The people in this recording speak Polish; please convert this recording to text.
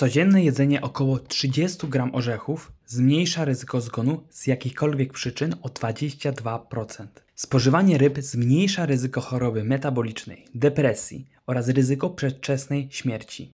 Codzienne jedzenie około 30 gram orzechów zmniejsza ryzyko zgonu z jakichkolwiek przyczyn o 22%. Spożywanie ryb zmniejsza ryzyko choroby metabolicznej, depresji oraz ryzyko przedwczesnej śmierci.